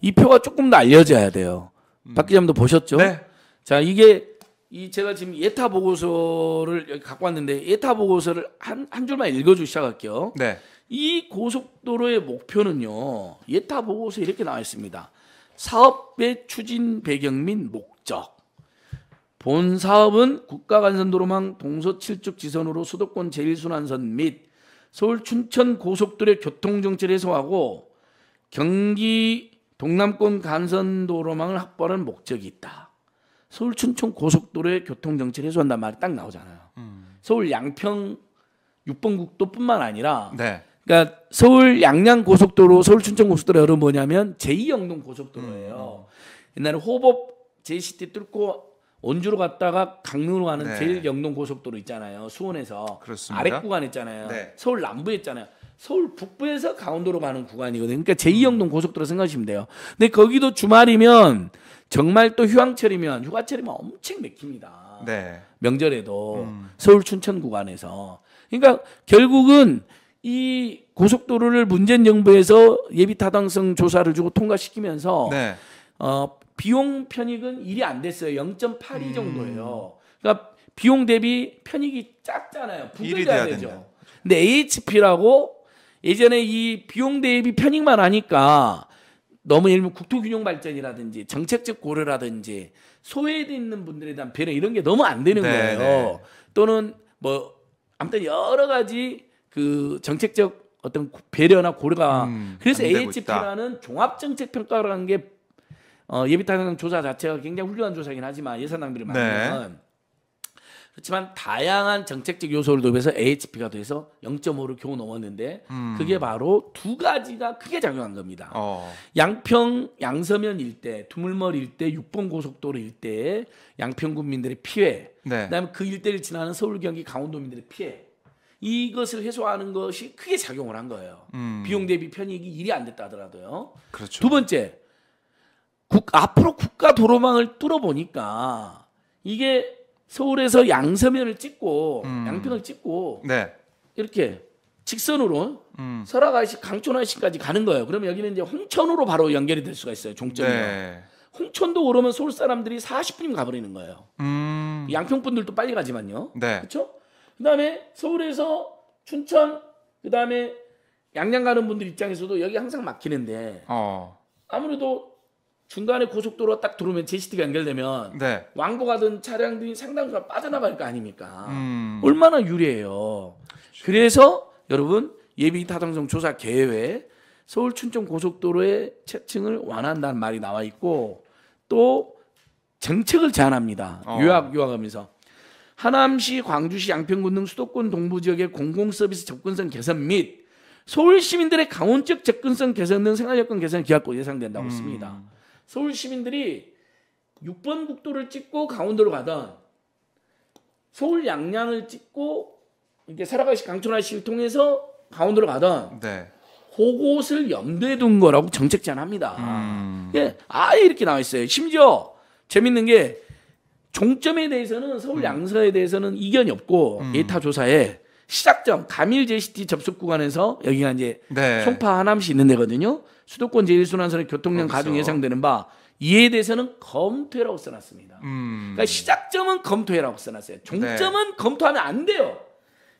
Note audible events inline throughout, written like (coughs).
이 표가 조금 더 알려져야 돼요. 음. 박 기자님도 보셨죠? 네. 자, 이게 이 제가 지금 예타 보고서를 여기 갖고 왔는데 예타 보고서를 한, 한 줄만 읽어주기 시작할게요. 네. 이 고속도로의 목표는요. 예타 보고서에 이렇게 나와 있습니다. 사업의 추진 배경 및 목적. 본 사업은 국가간선도로망 동서 7쪽 지선으로 수도권 제1순환선 및 서울 춘천 고속도로의 교통정체를 해소하고 경기 동남권 간선도로망을 확보하는 목적이 있다. 서울 춘천 고속도로의 교통 정체를 해소한단 말이 딱 나오잖아요. 음. 서울 양평 6번 국도뿐만 아니라 네. 그러니까 서울 양양 고속도로, 서울 춘천 고속도로 여러 뭐냐면 제2영동 고속도로예요. 음, 음, 음. 옛날에 호법 제시티 뚫고 온주로 갔다가 강릉으로 가는 네. 제일 영동 고속도로 있잖아요. 수원에서 그렇습니다. 아래 구간 있잖아요. 네. 서울 남부 있잖아요. 서울 북부에서 강원도로 가는 구간이거든요. 그러니까 제2영동 고속도로 생각하시면 돼요. 근데 거기도 주말이면 정말 또 휴양철이면 휴가철이면 엄청 맥힙니다. 네. 명절에도 음. 서울 춘천 구간에서 그러니까 결국은 이 고속도로를 문재인 정부에서 예비 타당성 조사를 주고 통과시키면서 네. 어, 비용 편익은 일이 안 됐어요. 0.82 음. 정도예요. 그러니까 비용 대비 편익이 작잖아요. 분배돼야 되죠. 근데 AHP라고 예전에 이 비용 대비 편익만 하니까 너무 예를 들면 국토균형 발전이라든지 정책적 고려라든지 소외돼 있는 분들에 대한 배려 이런 게 너무 안 되는 네네. 거예요. 네. 또는 뭐 아무튼 여러 가지 그 정책적 어떤 배려나 고려가 음, 그래서 AHP라는 종합정책 평가라는 게 어, 예비타당 조사 자체가 굉장히 훌륭한 조사이긴 하지만 예산 낭비를 막으면 네. 그렇지만 다양한 정책적 요소를 도입해서 AHP가 돼서 0.5로 겨우 넘었는데 음. 그게 바로 두 가지가 크게 작용한 겁니다. 어. 양평 양서면 일대, 두물머리 일대, 육번 고속도로 일대에 양평 군민들의 피해, 네. 그다음에 그 일대를 지나는 서울 경기 강원도민들의 피해 이것을 해소하는 것이 크게 작용을 한 거예요. 음. 비용 대비 편익이 일이 안 됐다 하더라도요. 그렇죠. 두 번째 국, 앞으로 국가 도로망을 뚫어보니까 이게 서울에서 양서면을 찍고 음. 양평을 찍고 네. 이렇게 직선으로 음. 설악아시 강촌아시까지 가는 거예요. 그러면 여기는 이제 홍천으로 바로 연결이 될 수가 있어요. 종점이 네. 홍천도 오르면 서울 사람들이 40분이면 가버리는 거예요. 음. 그 양평 분들도 빨리 가지만요. 네. 그렇죠? 그다음에 서울에서 춘천 그다음에 양양 가는 분들 입장에서도 여기 항상 막히는데 어. 아무래도 중간에 고속도로 딱 들어오면 제시트가 연결되면 네. 왕복 하던 차량들이 상당수가 빠져나갈 거 아닙니까? 음. 얼마나 유리해요. 그렇죠. 그래서 여러분 예비 타당성 조사 계획 서울 춘천 고속도로의 채층을 완화한다는 말이 나와 있고 또 정책을 제안합니다. 어. 요약 요약하면서 하남시, 광주시, 양평군 등 수도권 동부 지역의 공공 서비스 접근성 개선 및 서울 시민들의 강원적 접근성 개선 등 생활 여건 개선을 기약고 예상된다고 음. 씁니다. 서울 시민들이 6번 국도를 찍고 강원도로 가던 서울 양양을 찍고 이렇게 살아가시 강촌아 씨를 통해서 강원도로 가던 네. 그곳을 염두에 둔 거라고 정책 제안합니다. 음. 예, 아예 이렇게 나와 있어요. 심지어 재밌는 게 종점에 대해서는 서울 음. 양서에 대해서는 이견이 없고 음. 예타 조사에 시작점 가밀 제시티 접속 구간에서 여기가 이제 네. 송파 하남시 있는 데거든요. 수도권 제일순환선의 교통량 그렇죠. 가중 예상되는 바 이에 대해서는 검토해라고 써놨습니다. 음. 그러니까 시작점은 검토해라고 써놨어요. 네. 종점은 네. 검토하면 안 돼요.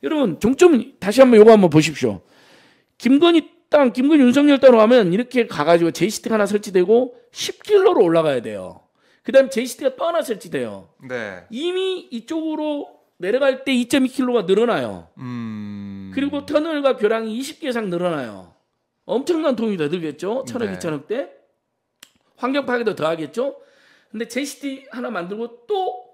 여러분 종점 다시 한번 요거 한번 보십시오. 김건희 땅, 김건희 윤석열 땅으로 가면 이렇게 가가지고 제이시티가 하나 설치되고 10킬로로 올라가야 돼요. 그 다음 제이시티가 또 하나 설치돼요. 네. 이미 이쪽으로 내려갈 때 2.2킬로가 늘어나요. 음. 그리고 터널과 벼랑이 20개 이상 늘어나요. 엄청난 돈이 더 들겠죠. 천억, 네. 이천억 대. 환경 파괴도 더 하겠죠. 근데 제시티 하나 만들고 또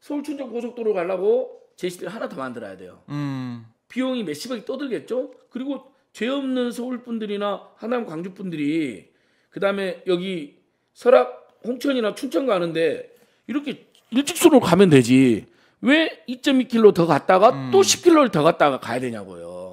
서울 춘천 고속도로 가려고 제시티를 하나 더 만들어야 돼요. 음. 비용이 몇십억이 떠들겠죠. 그리고 죄 없는 서울 분들이나 하남 광주 분들이 그다음에 여기 설악 홍천이나 춘천 가는데 이렇게 일직선으로 가면 되지. 왜 2.2km 더 갔다가 음. 또 10km를 더 갔다가 가야 되냐고요.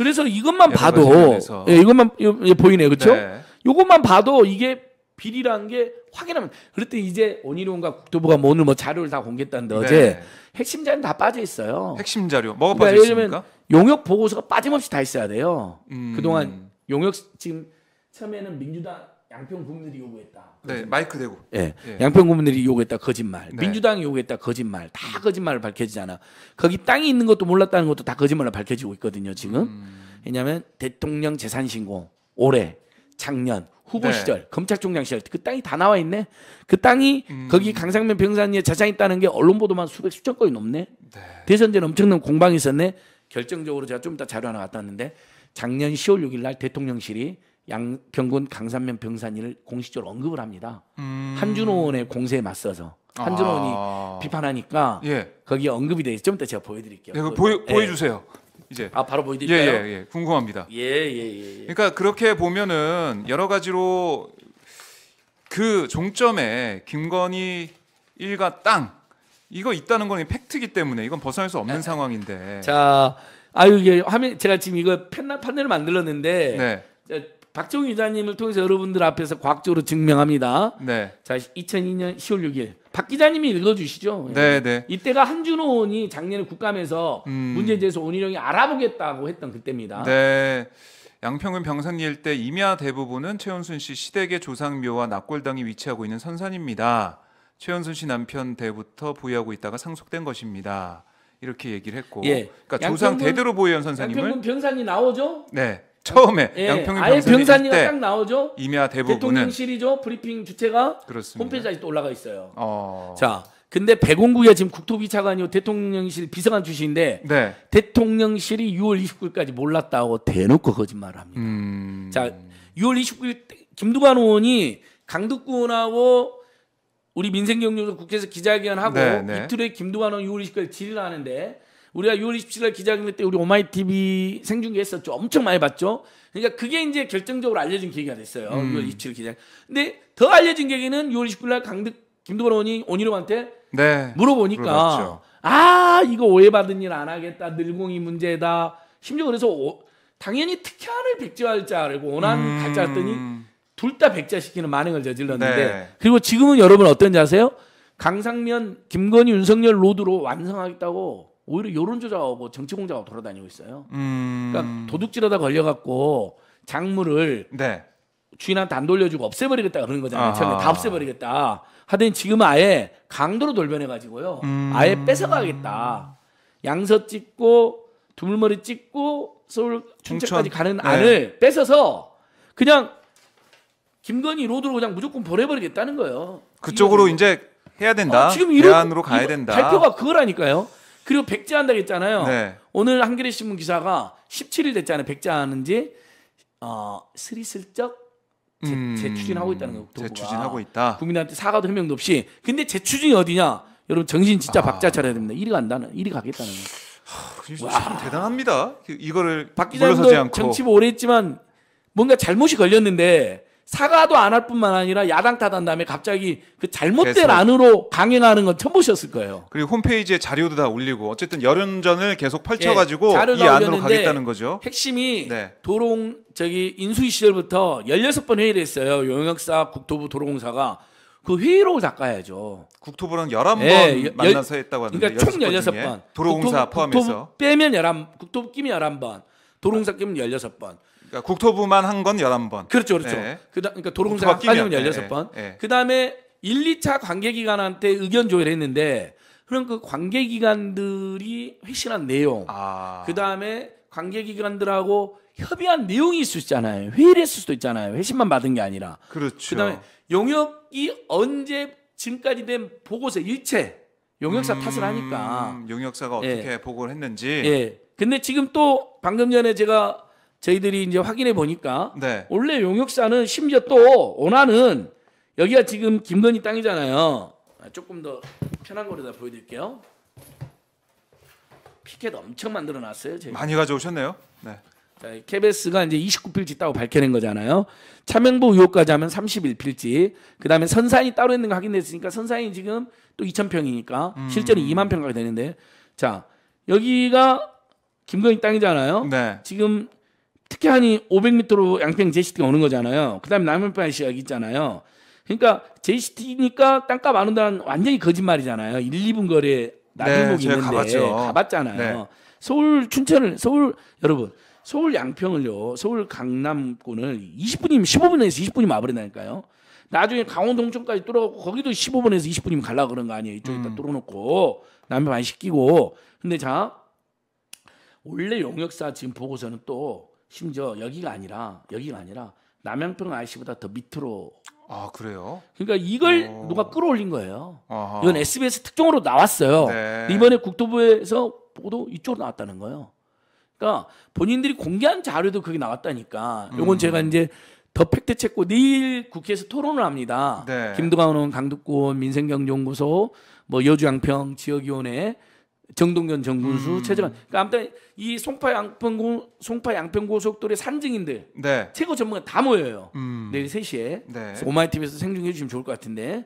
그래서 이것만 봐도 예, 이것만 예, 보이네요. 그렇죠? 네. 이것만 봐도 이게 비리라는 게 확인하면 그랬더니 이제 원희룡과 국토부가 뭐 오늘 뭐 자료를 다 공개했다는데 네. 어제 핵심 자료는 다 빠져 있어요. 핵심 자료 뭐가 그러니까 빠져 있습니까? 용역 보고서가 빠짐없이 다 있어야 돼요. 음. 그동안 용역 지금 처음에는 민주당 양평 국민들이 요구했다. 거짓말. 네, 마이크 대고. 예. 예. 양평 국민들이 요구했다 거짓말. 네. 민주당이 요구했다 거짓말. 다 거짓말을 밝혀지잖아. 거기 땅이 있는 것도 몰랐다는 것도 다 거짓말로 밝혀지고 있거든요, 지금. 음. 왜냐면 대통령 재산 신고 올해 작년 후보 네. 시절 검찰총장 시절 그 땅이 다 나와 있네. 그 땅이 음. 거기 강상면 병산리에 자장 있다는 게 언론 보도만 수백 수천 건이 넘네. 네. 대선 전에 엄청난 공방이 있었네. 결정적으로 제가 좀 이따 자료 하나 갖다 왔는데 작년 10월 6일 날 대통령실이 양평군 강산면 병산인을 공식적으로 언급을 합니다. 음. 한준호원의 공세에 맞서서 아. 한준호원이 아. 비판하니까 예. 거기에 언급이 돼있어좀 이따 제가 보여드릴게요. 예, 보여, 보여주세요. 예. 이제 아 바로 보여드릴까요? 예예 예, 예, 궁금합니다. 예예예. 예, 그러니까 그렇게 보면은 여러 가지로 그 종점에 김건희 일가 땅 이거 있다는 건 팩트기 때문에 이건 벗어날 수 없는 네. 상황인데. 자, 아유 이게 화면 제가 지금 이거 판넬을 만들었는데 네. 박정희 기자님을 통해서 여러분들 앞에서 과학적으로 증명합니다. 네. 자, 2002년 10월 6일. 박 기자님이 읽어주시죠. 네, 네. 이때가 한준호원이 작년에 국감에서 음. 문제에 대해서 온희룡이 알아보겠다고 했던 그때입니다. 네. 양평은 병산 일대 임야 대부분은 최은순 씨 시댁의 조상묘와 낙골당이 위치하고 있는 선산입니다. 최은순 씨 남편 대부터 보유하고 있다가 상속된 것입니다. 이렇게 얘기를 했고, 예. 그러니까 조상 대대로 보유한 선산님을 양산이 나오죠. 네. 처음에 예, 양평일 아예 병사님 딱 나오죠. 임야 대부분 대통령실이죠. 브리핑 주체가 그렇습니다. 홈페이지까지 또 올라가 있어요. 어... 자, 근데 백운구이가 지금 국토부 차관이요 대통령실 비서관 출신인데 네. 대통령실이 6월 29일까지 몰랐다고 대놓고 거짓말을 합니다. 음... 자, 6월 29일 김두관 의원이 강덕구원하고 우리 민생경제 국회에서 기자회견하고 네, 네. 이틀에 후 김두관 의원 6월 29일 질의를 하는데 우리가 6월 27일 기자회견 때 우리 오마이 TV 생중계했었죠. 엄청 많이 봤죠. 그러니까 그게 이제 결정적으로 알려진 계기가 됐어요. 음. 6월 27일 기자. 근데 더 알려진 계기는 6월 29일 날 강득 김도건 의원이 온희룡한테 네. 물어보니까 물어봤죠. 아 이거 오해받은 일 안 하겠다. 늘공이 문제다. 심지어 그래서 오, 당연히 특혜안을 백지화할 줄 알고 원안 음. 갈줄 알았더니 둘 다백지시키는 만행을 저질렀는데 네. 그리고 지금은 여러분 어떤지 아세요? 강상면, 김건희, 윤석열 로드로 완성하겠다고 오히려 요런 조작하고 정치공작하고 돌아다니고 있어요. 음... 그러니까 도둑질하다 걸려갖고 작물을 네. 주인한테 안 돌려주고 없애버리겠다 그런 거잖아요. 처음에 다 없애버리겠다. 하더니 지금 아예 강도로 돌변해가지고요. 음... 아예 뺏어가겠다. 양서 찍고 두물머리 찍고 서울 춘천까지 가는 네. 안을 뺏어서 그냥 김건희 로드로 그냥 무조건 보내버리겠다는 거예요. 그쪽으로 이제 해야 된다. 어, 지금 이런, 대안으로 가야 된다. 발표가 그거라니까요. 그리고 백제한다그랬잖아요 네. 오늘 한겨레 신문 기사가 17일 됐잖아요. 백제하는지 어, 슬슬쩍 재, 음. 추진하고 있다는 거예요. 재추진하고 있다. 국민한테 사과도 해명도 없이. 근데 재추진이 어디냐? 여러분 정신 진짜 아. 박자 차려야 됩니다. 이리 간다는, 이리 가겠다는 거. 와, 참 대단합니다. 그, 이거를 박 기자님도 정치 뭐 오래 했지만 뭔가 잘못이 걸렸는데 사과도 안 할 뿐만 아니라 야당 탓한 다음에 갑자기 그 잘못된 계속. 안으로 강행하는 건 처음 보셨을 거예요. 그리고 홈페이지에 자료도 다 올리고 어쨌든 여론전을 계속 펼쳐가지고 예, 이 안으로 가겠다는 거죠. 핵심이 네. 도롱 저기 인수위 시절부터 16번 회의를 했어요. 용역사 국토부 도로공사가 그 회의록을 닦아야죠. 국토부랑 11번 예, 만나서 했다고 하는데 그러니까 총 16번. 도로공사 국토 포함해서. 국토부 빼면 11, 국토부 끼면 11번. 도로공사 끼면 16번. 그러니까 국토부만 한 건1한번 그렇죠. 그렇죠. 네. 그러니까 도로공사 빠지면 16번. 네. 그다음에 1, 2차 관계기관한테 의견 조율했는데 그럼그 관계기관들이 회신한 내용 아. 그다음에 관계기관들하고 협의한 내용이 있을 수 있잖아요. 회의를 했을 수도 있잖아요. 회신만 받은 게 아니라. 그렇죠. 그다음에 용역이 언제 지금까지 된 보고서 일체 용역사 음, 탓을 하니까 용역사가 어떻게 예. 보고를 했는지. 예. 근데 지금 또 방금 전에 제가 저희들이 이제 확인해 보니까 네. 원래 용역사는 심지어 또 원하는 여기가 지금 김건희 땅이잖아요. 아, 조금 더 편한 거로다 보여드릴게요. 피켓 엄청 만들어 놨어요. 저희 많이 가져오셨네요. 네. 자, KBS가 이제 29필지 따로 밝혀낸 거잖아요. 차명부 의혹까지 하면 31필지. 그다음에 선산이 따로 있는 거 확인됐으니까 선산이 지금 또 2,000평이니까 음. 실제로 2만 평가가 되는데. 자, 여기가 김건희 땅이잖아요. 네. 지금 특히 한 500m로 양평 JCT가 오는 거잖아요. 그 다음에 남해바이 시각 있잖아요. 그러니까 JCT니까 땅값 안 온다는 완전히 거짓말이잖아요. 1, 2분 거리에 네, 나들목이 네, 있는데 가봤죠. 가봤잖아요. 네. 서울 춘천을 서울 여러분 서울 양평을요. 서울 강남권을 20분이면 15분에서 20분이면 와버린다니까요. 나중에 강원 동천까지 뚫어갖고 거기도 15분에서 20분이면 갈라 그런 거 아니에요. 이쪽에다 음. 뚫어놓고 남해 많이 시키고 근데 자 원래 용역사 지금 보고서는 또 심지어 여기가 아니라 여기가 아니라 남양평 IC보다 더 밑으로. 아 그래요? 그러니까 이걸 오. 어. 누가 끌어올린 거예요. 아하. 이건 SBS 특종으로 나왔어요. 네. 이번에 국토부에서 보도 이쪽으로 나왔다는 거예요. 그러니까 본인들이 공개한 자료도 그게 나왔다니까. 요건 음. 제가 이제 더 팩트 체크 내일 국회에서 토론을 합니다. 네. 김두관 의원, 강두구 민생경제연구소, 뭐 여주양평 지역위원회 정동현 정군수 음. 최재만 그러니까 아무튼 이 송파 양평고 송파 양평고속도로의 산증인들 네. 최고 전문가 다 모여요 음. 내일 3시에 네. 오마이TV에서 생중해 주시면 좋을 것 같은데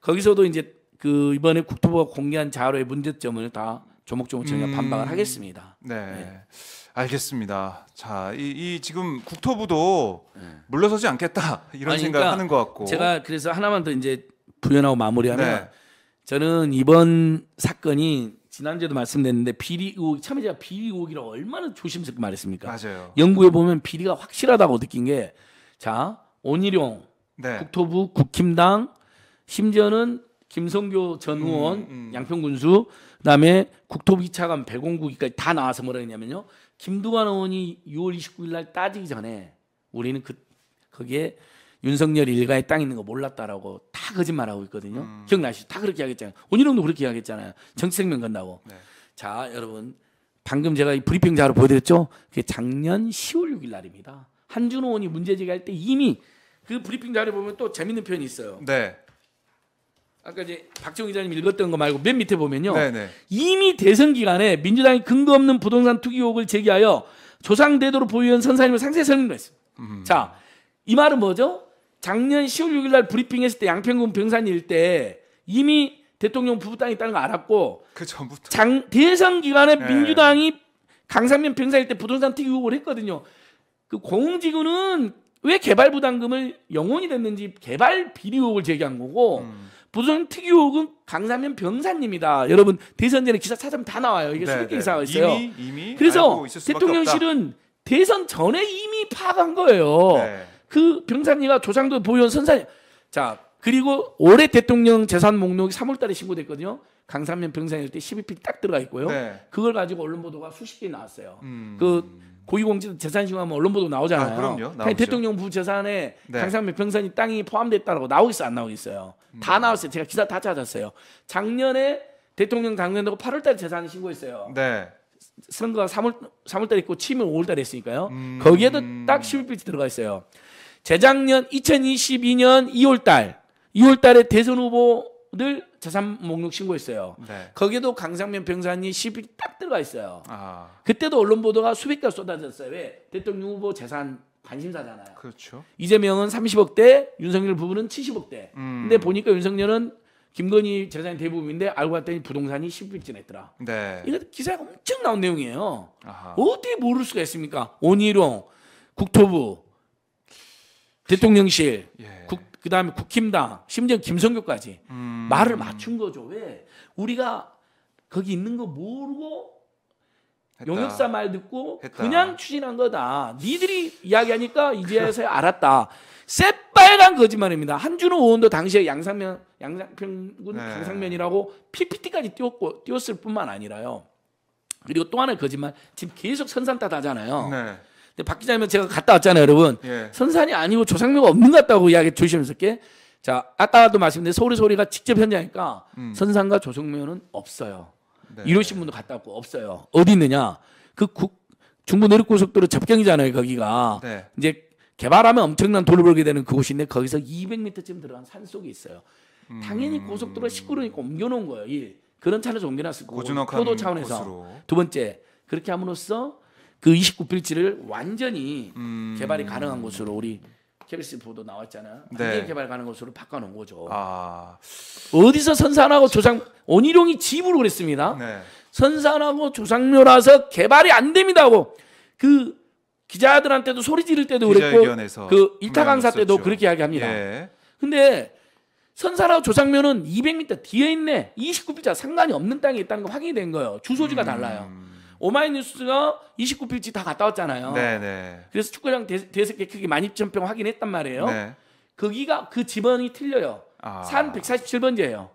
거기서도 이제 그 이번에 국토부가 공개한 자료의 문제점을 다 조목조목 저희가 음. 반박을 하겠습니다. 네. 네. 알겠습니다. 자, 이, 이 지금 국토부도 네. 물러서지 않겠다 이런 아니, 그러니까 생각하는 것 같고 제가 그래서 하나만 더 이제 부연하고 마무리하면 네. 저는 이번 사건이 지난주에도 말씀드렸는데 비리 의혹 참여자 비리 의혹이라 얼마나 조심스럽게 말했습니까? 맞아요. 연구해 보면 비리가 확실하다고 느낀 게자 온일용 네. 국토부 국힘당 심지어는 김성교 전 음, 의원 음, 음. 양평군수 그다음에 국토부 2차관 백원국이까지다 나와서 뭐라 했냐면요 김두관 의원이 6월 29일 날 따지기 전에 우리는 그 거기에 윤석열 일가에 땅 있는 거 몰랐다라고 다 거짓말하고 있거든요. 음. 기억나시죠? 다 그렇게 하겠잖아요. 원희룡도 그렇게 하겠잖아요. 정치생명 건다고. 네. 자, 여러분. 방금 제가 이 브리핑 자료 보여드렸죠? 그게 작년 10월 6일 날입니다. 한준호 의원이 문제 제기할 때 이미 그 브리핑 자료 보면 또 재밌는 표현이 있어요. 네. 아까 이제 박정원 기자님 읽었던 거 말고 맨 밑에 보면요. 네네. 네. 이미 대선 기간에 민주당이 근거 없는 부동산 투기 의혹을 제기하여 조상대도로 보유한 선사님을 상세 설명했습니다. 음. 자, 이 말은 뭐죠? 작년 10월 6일 날 브리핑했을 때 양평군 병산 일때 이미 대통령 부부 땅이 있다는 걸 알았고 그 전부터 장, 대선 기간에 네. 민주당이 강산면 병산 일때 부동산 특위 의혹을 했거든요. 그 공흥지구는 왜 개발 부담금을 영원히 냈는지 개발 비리 의혹을 제기한 거고 음. 부동산 특위 의혹은 강산면 병산입니다. 여러분 대선 전에 기사 찾으면 다 나와요. 이게 네, 수백 개 네. 이상 있어요. 이미, 이미 그래서 대통령실은 대선 전에 이미 파악한 거예요. 네. 그병사님과 조상도 보유한 선사님자 그리고 올해 대통령 재산 목록이 3월달에 신고됐거든요. 강산면 병산일 때 12필 딱 들어가 있고요. 네. 그걸 가지고 언론 보도가 수십 개 나왔어요. 음... 그 고위공직 재산 신고하면 언론 보도 나오잖아요. 아, 그럼요. 대통령 부재산에 네. 강산면 병사님 땅이 포함됐다라고 나오겠어 안 나오겠어요. 음... 다 나왔어요. 제가 기사 다 찾았어요. 작년에 대통령 당선되고 8월달에 재산 신고했어요. 네. 선거가 3월 3월달에 있고 치면 은 5월달에 했으니까요. 음... 거기에도 딱 11필 들어가 있어요. 재작년 2022년 2월 달 2월 달에 대선 후보들 재산 목록 신고했어요. 네. 거기도 강상면 병사이 10일 딱 들어가 있어요. 아. 그때도 언론 보도가 수백 개 쏟아졌어요. 왜? 대통령 후보 재산 관심사잖아요. 그렇죠. 이재명은 30억대, 윤석열 부부는 70억대. 음. 근데 보니까 윤석열은 김건희 재산이 대부분인데 알고 봤더니 부동산이 10일째 냈더라. 네. 이거 기사가 엄청 나온 내용이에요. 아하. 어떻게 모를 수가 있습니까? 온희룡 국토부 대통령실, 예. 그 다음에 국힘당, 심지어 김성규까지 음. 말을 맞춘 거죠. 왜? 우리가 거기 있는 거 모르고 했다. 용역사 말 듣고 했다. 그냥 추진한 거다. 니들이 이야기하니까 이제서야 알았다. 새빨간 거짓말입니다. 한준호 의원도 당시에 양상면, 양상평군 네. 강상면이라고 PPT까지 띄웠고, 띄웠을 뿐만 아니라요. 그리고 또 하나의 거짓말, 지금 계속 선상 따다잖아요. 네. 박 기자님 제가 갔다 왔잖아요, 여러분. 예. 선산이 아니고 조상묘가 없는 것 같다고 이야기 조심스럽게. 자, 아까도 말씀드린 서울의 소리가 직접 현장이니까 음. 선산과 조성묘는 없어요. 네. 이러신 분도 갔다 왔고 없어요. 어디 있느냐? 그 국, 중부 내륙고속도로 접경이잖아요, 거기가. 네. 이제 개발하면 엄청난 돈을 벌게 되는 그곳인데 거기서 200m쯤 들어간 산 속에 있어요. 음. 당연히 고속도로 19로니까 옮겨놓은 거예요. 일. 그런 차를 옮겨놨을 거고. 고도 차원에서. 곳으로. 두 번째 그렇게 함으로써 그 29필지를 완전히 음... 개발이 가능한 곳으로 우리 케 b s 보도 나왔잖아. 완 네. 개발 가능한 곳으로 바꿔놓은 거죠. 아... 어디서 선산하고 조상 원희룡이 집으로 그랬습니다. 네. 선산하고 조상묘라서 개발이 안 됩니다고 그 기자들한테도 소리 지를 때도 그랬고 그일타 강사 때도 그렇게 이야기합니다. 예. 근데 선산하고조상묘는 200m 뒤에 있네. 29필자 상관이 없는 땅에 있다는 거 확인이 된 거예요. 주소지가 음... 달라요. 오마이뉴스가 29필지 다 갔다 왔잖아요. 네네. 네. 그래서 축구장 대세계 크기 12,000평 확인했단 말이에요. 네. 거기가 그 지번이 틀려요. 아. 산 147번지예요.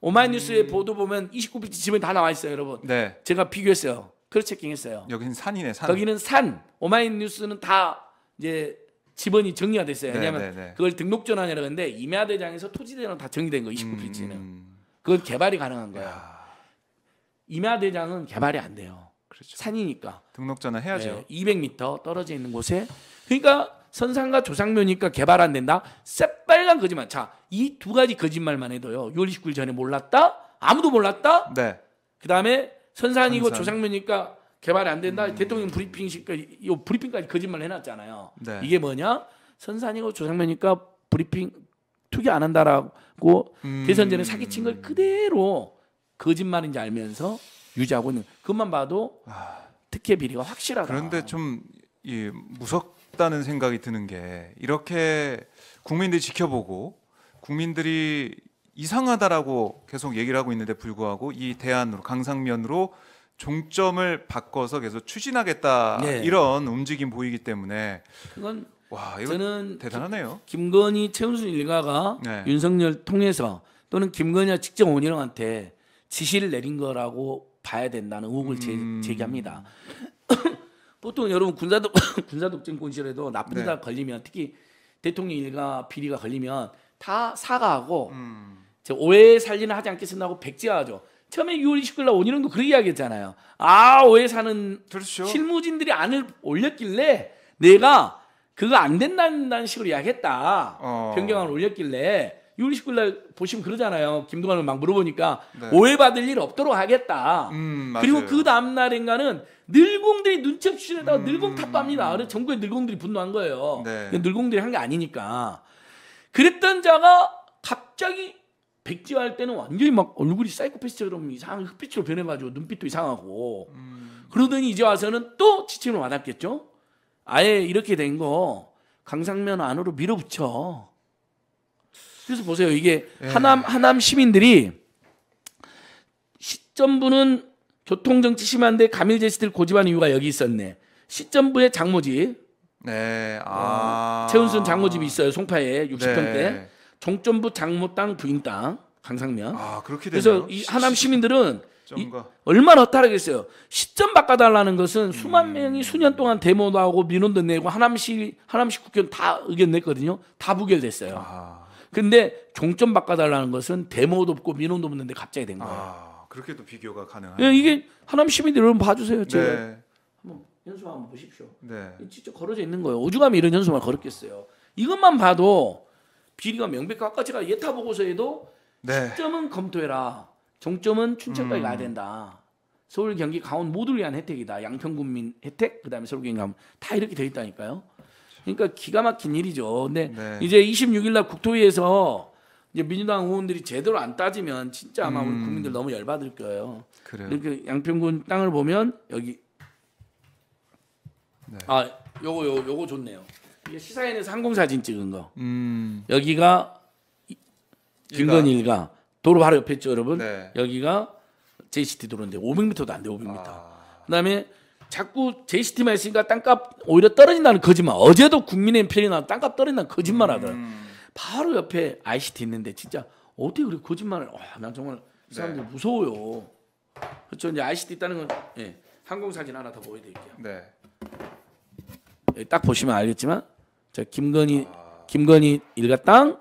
오마이뉴스의 음... 보도 보면 29필지 지번이 다 나와 있어요, 여러분. 네. 제가 비교했어요. 크로 체킹했어요. 여기는 산이네, 산. 거기는 산. 오마이뉴스는 다 이제 지번이 정리가 됐어요. 네, 왜냐하면 네네네. 그걸 등록 전환이라고 했는데 임야대장에서 토지대장 다 정리된 거예요 29필지는. 음... 그건 개발이 가능한 거예요 임야대장은 개발이 안 돼요. 그렇죠. 산이니까 등록전화 해야죠. 네, 200m 떨어져 있는 곳에 그러니까 선상과 조상묘니까 개발 안 된다. 새빨간 거짓말. 자, 이 두 가지 거짓말만 해도요. 6월 29일 전에 몰랐다. 아무도 몰랐다. 네. 그다음에 선산이고 선산. 조상묘니까 개발이 안 된다. 음. 대통령 그, 브리핑까지 식이 브리핑까지 거짓말 해놨잖아요. 네. 이게 뭐냐? 선산이고 조상묘니까 브리핑 투기 안 한다라고 음. 대선 전에 사기친 걸 그대로 거짓말인지 알면서 유지하고 있는 그것만 봐도 아. 특혜 비리가 확실하다. 그런데 좀 예, 무섭다는 생각이 드는 게 이렇게 국민들이 지켜보고 국민들이 이상하다라고 계속 얘기를 하고 있는데 불구하고 이 대안으로 강상면으로 종점을 바꿔서 계속 추진하겠다 네. 이런 움직임 보이기 때문에 그건 와 저는 대단하네요. 김, 건희 최은순 일가가 네. 윤석열 통해서 또는 김건희와 직접 원희룡한테 지시를 내린 거라고 봐야 된다는 의혹을 음. 제, 기합니다 (coughs) 보통 여러분 군사독 (coughs) 군사독점권실에도 나쁜 사람 네. 걸리면 특히 대통령 일가 비리가 걸리면 다 사과하고 음. 오해 살리는 하지 않겠습니다고 백지화하죠. 처음에 6월 29일 날 원희룡도 그렇게 이야기했잖아요. 아 오해 사는 그렇죠. 실무진들이 안을 올렸길래 내가 그거 안 된다는 식으로 이야기했다. 어. 변경안을 올렸길래 6월 19일 날 보시면 그러잖아요. 김동완을 막 물어보니까 네. 오해받을 일 없도록 하겠다. 음, 그리고 그 다음 날인가는 늘공들이 눈치 없이 추진다가 음, 늘공 탑합니다. 그래서 전국의 늘공들이 분노한 거예요. 네. 늘공들이 한 게 아니니까. 그랬던 자가 갑자기 백지화할 때는 완전히 막 얼굴이 사이코패스처럼 이상한 흑빛으로 변해가지고 눈빛도 이상하고 음. 그러더니 이제 와서는 또 지침을 받았겠죠. 아예 이렇게 된 거 강상면 안으로 밀어붙여. 그래서 보세요. 이게 예. 하남 하남 시민들이 시점부는 교통정치 심한데 가밀 제시들 고집한 이유가 여기 있었네. 시점부의 장모집. 네. 아. 어, 최은순 장모집이 있어요. 송파에 60평대. 네. 종점부 장모 땅 부인 땅 강상면. 아, 그렇게 되 그래서 이 하남 시민들은 이, 얼마나 허탈하겠어요. 시점 바꿔달라는 것은 음. 수만 명이 수년 동안 데모도 하고 민원도 내고 하남시 하남시 국회의원 다 의견 냈거든요. 다 부결됐어요. 아. 근데 종점 바꿔달라는 것은 데모도 없고 민원도 없는데 갑자기 된 거예요. 아, 그렇게도 비교가 가능한. 예, 이게 하남 시민들 여러분 봐주세요. 제 네. 한번 현수 한번 보십시오. 네. 직접 걸어져 있는 거예요. 오죽하면 이런 현수막 걸었겠어요. 이것만 봐도 비리가 명백하고 아까 제가 예타 보고서에도 네. 시점은 검토해라. 정점은 음. 춘천까지 음. 가야 된다. 서울, 경기, 강원 모두를 위한 혜택이다. 양평군민 혜택, 그다음에 서울경기 강원 다 이렇게 돼 있다니까요. 그러니까 기가 막힌 일이죠. 근데 네. 이제 26일 날 국토위에서 이제 민주당 의원들이 제대로 안 따지면 진짜 아마 음. 우리 국민들 너무 열받을 거예요. 그래요. 이렇게 양평군 땅을 보면 여기 네. 아 요거 요 요거 좋네요. 이게 시사회에서 항공 사진 찍은 거. 음. 여기가 김건 일가 도로 바로 옆에 있죠, 여러분. 네. 여기가 JCT 도로인데 500m도 안 돼, 500m. 아. 그다음에 자꾸 JCT만 있으니까 땅값 오히려 떨어진다는 거짓말. 어제도 국민의힘 편이나 땅값 떨어진다는 거짓말 하더라. 음. 바로 옆에 ICT 있는데 진짜 어떻게 그래 거짓말을. 와, 난 정말 이 사람들 네. 무서워요. 그렇죠. 이제 ICT 있다는 건 예, 항공 사진 하나 더 보여드릴게요. 네. 예, 딱 보시면 알겠지만 저 김건희 아... 김건희 일가 땅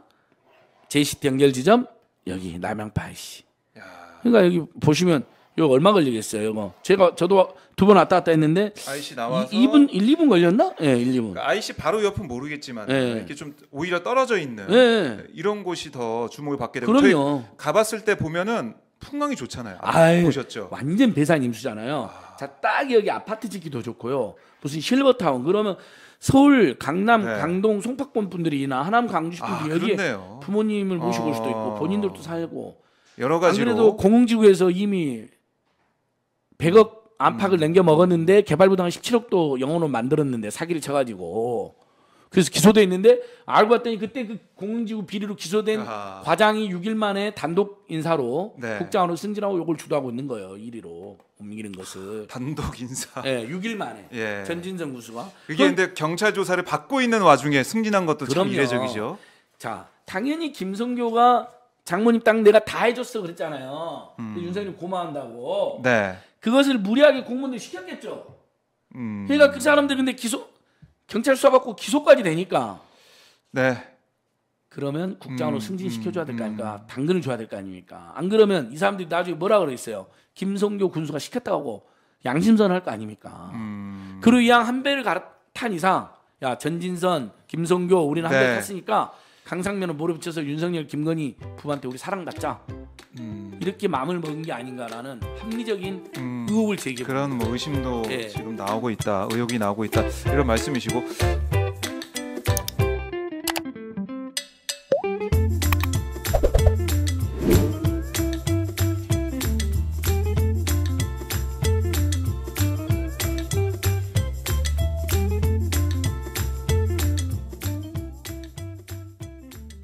JCT 연결 지점 여기 남양파 이 c 야... 그러니까 여기 보시면 이거 얼마 걸리겠어요, 이거? 제가 저도 두 번 왔다 갔다 했는데 IC 나와서 2, 분 1, 2분 걸렸나? 예, 네, 1, 2분. 그러니까 IC 바로 옆은 모르겠지만 네. 예. 이렇게 좀 오히려 떨어져 있는 네. 이런 곳이 더 주목을 받게 되고 그럼요. 가봤을 때 보면은 풍광이 좋잖아요. 아유, 보셨죠? 완전 배산 임수잖아요. 아... 자, 딱 여기 아파트 짓기도 좋고요. 무슨 실버타운 그러면 서울, 강남, 네. 강동, 송파권 분들이나 하남, 광주 아, 분들이 아, 여기에 그렇네요. 부모님을 모시고 올 수도 있고 어. 본인들도 살고 여러 가지로 그래도 공흥지구에서 이미 100억 안팎을 남겨 음. 먹었는데 개발부당한 17억도 영어로 만들었는데 사기를 쳐가지고 그래서 기소돼 있는데 알고 봤더니 그때 그 공공지구 비리로 기소된 아하. 과장이 6일 만에 단독 인사로 네. 국장으로 승진하고 요걸 주도하고 있는 거예요 1위로 옮기는 것을 단독 인사. 예, 6일 만에 예. 전진정 구수가 그게 그럼, 근데 경찰 조사를 받고 있는 와중에 승진한 것도 그럼요. 이례적이죠. 자 당연히 김성교가 장모님 딱 내가 다 해줬어 그랬잖아요. 음. 윤석열 고마운다고. 네. 그것을 무리하게 공무원들 시켰겠죠. 음. 그러니까 그 사람들 근데 기소 경찰 수사받고 기소까지 되니까. 네. 그러면 국장으로 음, 승진시켜줘야 될거 음, 아닙니까? 음. 당근을 줘야 될 거 아닙니까? 안 그러면 이 사람들이 나중에 뭐라 그랬어요? 김성교 군수가 시켰다고 양심선 할 거 아닙니까? 음. 그리고 이왕 한 배를 갈탄 이상, 야, 전진선, 김성교, 우리는 한배 네. 탔으니까 강상면은 모래 붙여서 윤석열, 김건희 부부한테 우리 사랑 받자. 음. 음. 이렇게 마음을 먹은 게 아닌가라는 합리적인 음, 의혹을 제기해 그런 뭐 의심도 예. 지금 나오고 있다 의혹이 나오고 있다 이런 말씀이시고